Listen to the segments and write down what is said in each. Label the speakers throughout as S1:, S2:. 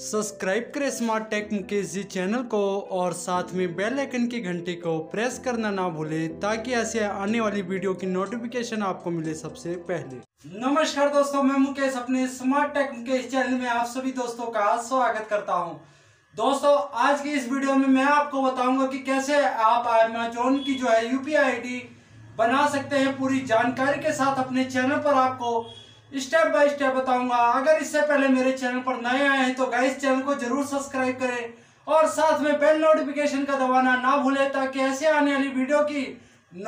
S1: subscribe करें smart tech Mukesh ji channel को और साथ में बेल आइकन की घंटी को प्रेस करना ना भूलें ताकि ऐसे आने वाली वीडियो की नोटिफिकेशन आपको मिले सबसे पहले नमस्कार दोस्तों मैं मुकेश अपने स्मार्ट टेक मुकेश चैनल में आप सभी दोस्तों का स्वागत करता हूं दोस्तों आज की इस वीडियो में मैं आपको बताऊंगा की कैसे आप अमेजोन की जो है यूपीआई बना सकते हैं पूरी जानकारी के साथ अपने चैनल पर आपको स्टेप बाय स्टेप बताऊंगा अगर इससे पहले मेरे चैनल पर नए आए हैं तो गाइस चैनल को जरूर सब्सक्राइब करें और साथ में बेल नोटिफिकेशन का दबाना ना भूलें ताकि ऐसे आने वाली वीडियो की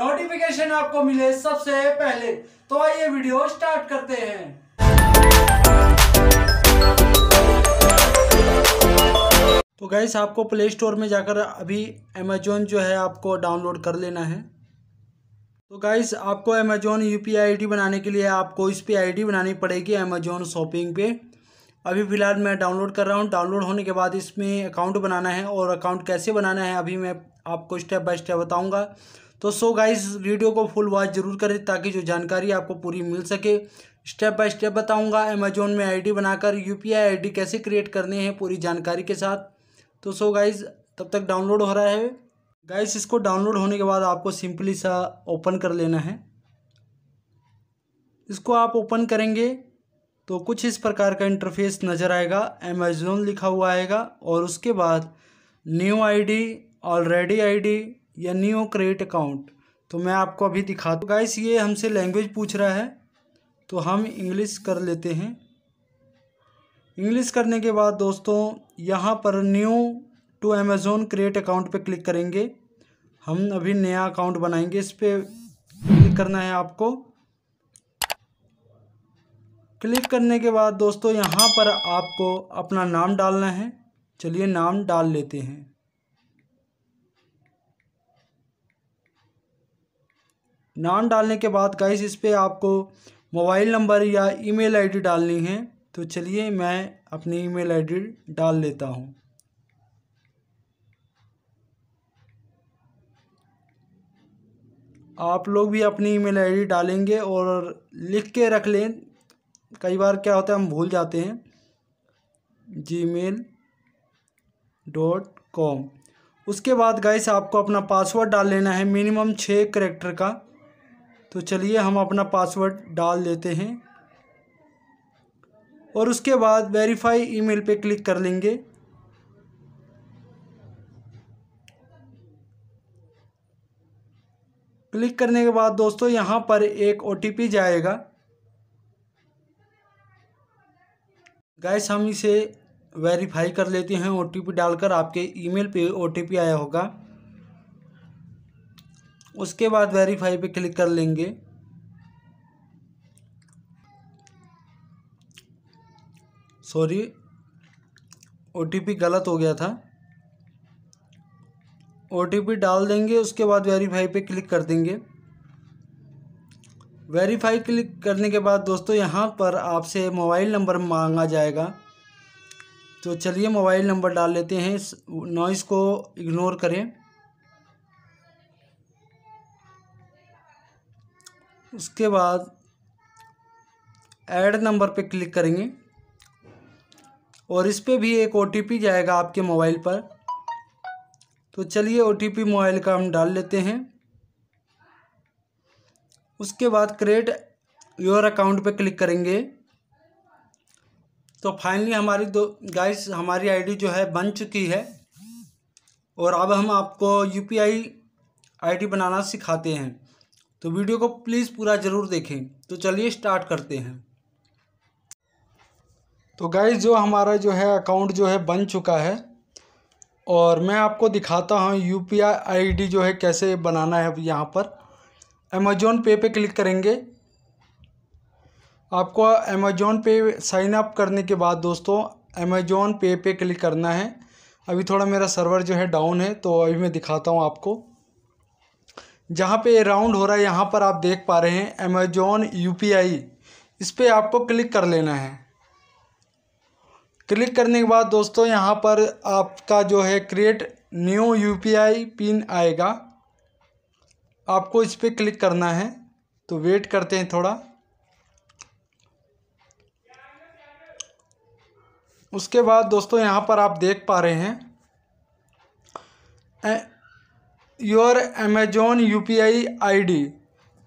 S1: नोटिफिकेशन आपको मिले सबसे पहले तो आइए वीडियो स्टार्ट करते हैं तो गैस आपको प्ले स्टोर में जाकर अभी अमेजोन जो है आपको डाउनलोड कर लेना है तो गाइस आपको अमेजोन यू पी आई बनाने के लिए आपको इस पे आई बनानी पड़ेगी अमेजोन शॉपिंग पे अभी फ़िलहाल मैं डाउनलोड कर रहा हूँ डाउनलोड होने के बाद इसमें अकाउंट बनाना है और अकाउंट कैसे बनाना है अभी मैं आपको स्टेप बाय स्टेप बताऊँगा तो सो गाइस वीडियो को फुल वॉच जरूर करें ताकि जो जानकारी आपको पूरी मिल सके स्टेप बाय स्टेप बताऊँगा अमेजोन में आईडी बनाकर यूपीआई आईडी कैसे क्रिएट करनी है पूरी जानकारी के साथ तो सो गाइज़ तब तक डाउनलोड हो रहा है गाइस इसको डाउनलोड होने के बाद आपको सिंपली सा ओपन कर लेना है इसको आप ओपन करेंगे तो कुछ इस प्रकार का इंटरफेस नज़र आएगा अमेजोन लिखा हुआ आएगा और उसके बाद न्यू आईडी ऑलरेडी आईडी या न्यू क्रिएट अकाउंट तो मैं आपको अभी दिखा दूँ गाइस ये हमसे लैंग्वेज पूछ रहा है तो हम इंग्लिश कर लेते हैं इंग्लिश करने के बाद दोस्तों यहाँ पर new to Amazon create account पे क्लिक करेंगे हम अभी नया अकाउंट बनाएंगे इस पर क्लिक करना है आपको क्लिक करने के बाद दोस्तों यहाँ पर आपको अपना नाम डालना है चलिए नाम डाल लेते हैं नाम डालने के बाद गाइस इस पर आपको मोबाइल नंबर या ईमेल आईडी डालनी है तो चलिए मैं अपनी ईमेल आईडी डाल लेता हूँ आप लोग भी अपनी ईमेल आईडी डालेंगे और लिख के रख लें कई बार क्या होता है हम भूल जाते हैं जी मेल डॉट कॉम उसके बाद गाइस आपको अपना पासवर्ड डाल लेना है मिनिमम छः करेक्टर का तो चलिए हम अपना पासवर्ड डाल देते हैं और उसके बाद वेरीफाई ईमेल पे क्लिक कर लेंगे क्लिक करने के बाद दोस्तों यहाँ पर एक ओ जाएगा गैस हम इसे वेरीफाई कर लेते हैं ओ डालकर आपके ईमेल पे ओ आया होगा उसके बाद वेरीफाई पे क्लिक कर लेंगे सॉरी ओ गलत हो गया था ओ डाल देंगे उसके बाद वेरीफाई पे क्लिक कर देंगे वेरीफाई क्लिक करने के बाद दोस्तों यहाँ पर आपसे मोबाइल नंबर मांगा जाएगा तो चलिए मोबाइल नंबर डाल लेते हैं नॉइस को इग्नोर करें उसके बाद ऐड नंबर पे क्लिक करेंगे और इस पर भी एक ओ जाएगा आपके मोबाइल पर तो चलिए ओ मोबाइल का हम डाल लेते हैं उसके बाद क्रिएट योर अकाउंट पे क्लिक करेंगे तो फाइनली हमारी दो गाइस हमारी आईडी जो है बन चुकी है और अब हम आपको यूपीआई आईडी बनाना सिखाते हैं तो वीडियो को प्लीज़ पूरा ज़रूर देखें तो चलिए स्टार्ट करते हैं तो गाइस जो हमारा जो है अकाउंट जो है बन चुका है और मैं आपको दिखाता हूँ यू पी आई जो है कैसे बनाना है यहाँ पर अमेजोन पे पे क्लिक करेंगे आपको अमेजोन पे साइन अप करने के बाद दोस्तों अमेजोन पे पे क्लिक करना है अभी थोड़ा मेरा सर्वर जो है डाउन है तो अभी मैं दिखाता हूँ आपको जहाँ पे राउंड हो रहा है यहाँ पर आप देख पा रहे हैं अमेजोन यू इस पर आपको क्लिक कर लेना है क्लिक करने के बाद दोस्तों यहाँ पर आपका जो है क्रिएट न्यू यूपीआई पिन आएगा आपको इस पर क्लिक करना है तो वेट करते हैं थोड़ा उसके बाद दोस्तों यहाँ पर आप देख पा रहे हैं your Amazon U P I I D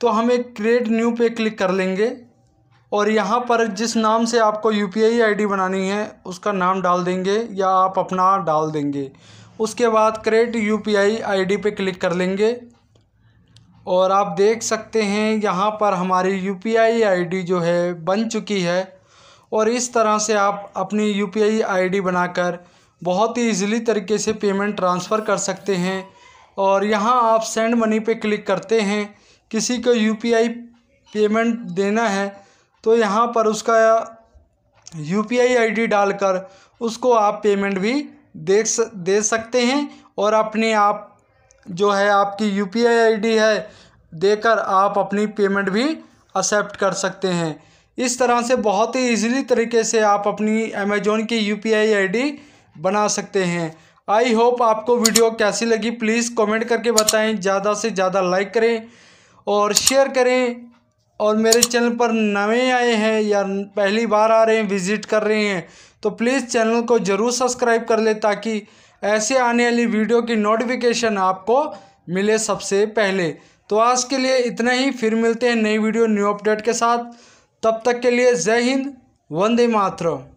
S1: तो हम एक क्रिएट न्यू पे क्लिक कर लेंगे और यहाँ पर जिस नाम से आपको यू पी आई बनानी है उसका नाम डाल देंगे या आप अपना डाल देंगे उसके बाद create U P I I पे क्लिक कर लेंगे और आप देख सकते हैं यहाँ पर हमारी यू पी आई आई जो है बन चुकी है और इस तरह से आप अपनी यू पी आई आई बनाकर बहुत ही ईज़िली तरीके से पेमेंट ट्रांसफ़र कर सकते हैं और यहाँ आप सेंड मनी पे क्लिक करते हैं किसी को यू पी आई पेमेंट देना है तो यहाँ पर उसका U P I I D डालकर उसको आप पेमेंट भी देख दे सकते हैं और अपने आप जो है आपकी U P I I D है देकर आप अपनी पेमेंट भी एक्सेप्ट कर सकते हैं इस तरह से बहुत ही इजीली तरीके से आप अपनी अमेजोन की U P I I D बना सकते हैं आई होप आपको वीडियो कैसी लगी प्लीज़ कमेंट करके बताएं ज़्यादा से ज़्यादा लाइक करें और शेयर करें और मेरे चैनल पर नए आए हैं या पहली बार आ रहे हैं विज़िट कर रहे हैं तो प्लीज़ चैनल को ज़रूर सब्सक्राइब कर ले ताकि ऐसे आने वाली वीडियो की नोटिफिकेशन आपको मिले सबसे पहले तो आज के लिए इतना ही फिर मिलते हैं नई वीडियो न्यू अपडेट के साथ तब तक के लिए जय हिंद वंदे मातरम